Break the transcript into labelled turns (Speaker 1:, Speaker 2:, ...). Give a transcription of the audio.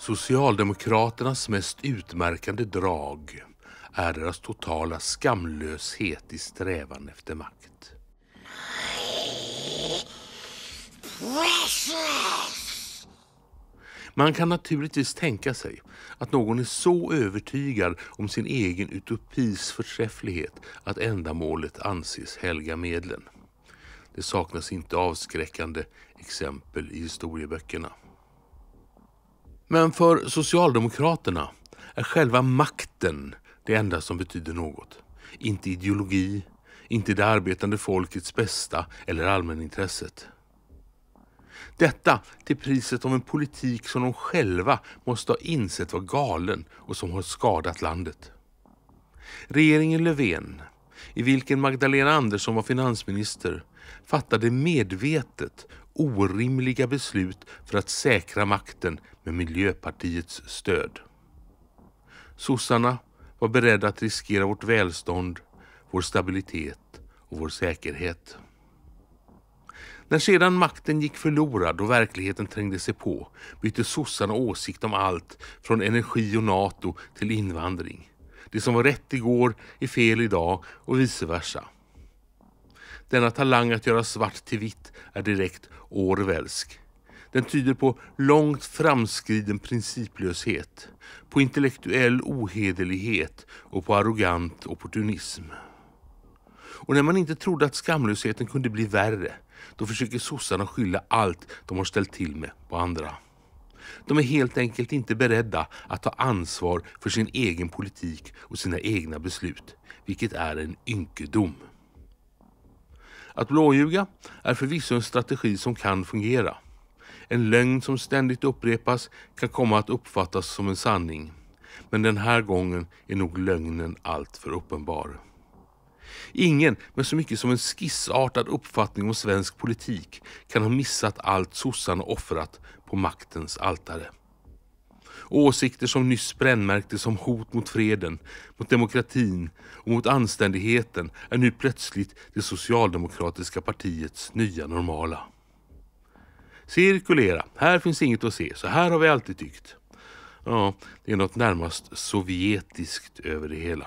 Speaker 1: Socialdemokraternas mest utmärkande drag är deras totala skamlöshet i strävan efter makt. Man kan naturligtvis tänka sig att någon är så övertygad om sin egen utopis förträfflighet att ändamålet anses helga medlen. Det saknas inte avskräckande exempel i historieböckerna. Men för Socialdemokraterna är själva makten det enda som betyder något. Inte ideologi, inte det arbetande folkets bästa eller allmänintresset. Detta till priset av en politik som de själva måste ha insett var galen och som har skadat landet. Regeringen Löfven, i vilken Magdalena Andersson var finansminister, fattade medvetet orimliga beslut för att säkra makten med Miljöpartiets stöd. Sossarna var beredda att riskera vårt välstånd, vår stabilitet och vår säkerhet. När sedan makten gick förlorad och verkligheten trängde sig på bytte sossarna åsikt om allt från energi och NATO till invandring. Det som var rätt igår är fel idag och vice versa. Denna talang att göra svart till vitt är direkt Orwellsk. Den tyder på långt framskriden principlöshet, på intellektuell ohederlighet och på arrogant opportunism. Och när man inte trodde att skamlösheten kunde bli värre, då försöker sossarna skylla allt de har ställt till med på andra. De är helt enkelt inte beredda att ta ansvar för sin egen politik och sina egna beslut, vilket är en ynkedom. Att blåljuga är förvisso en strategi som kan fungera. En lögn som ständigt upprepas kan komma att uppfattas som en sanning. Men den här gången är nog lögnen alltför uppenbar. Ingen med så mycket som en skissartad uppfattning om svensk politik kan ha missat allt sossarna offrat på maktens altare. Åsikter som nyss brännmärktes som hot mot freden, mot demokratin och mot anständigheten är nu plötsligt det socialdemokratiska partiets nya normala. Cirkulera, här finns inget att se, så här har vi alltid tyckt. Ja, det är något närmast sovjetiskt över det hela.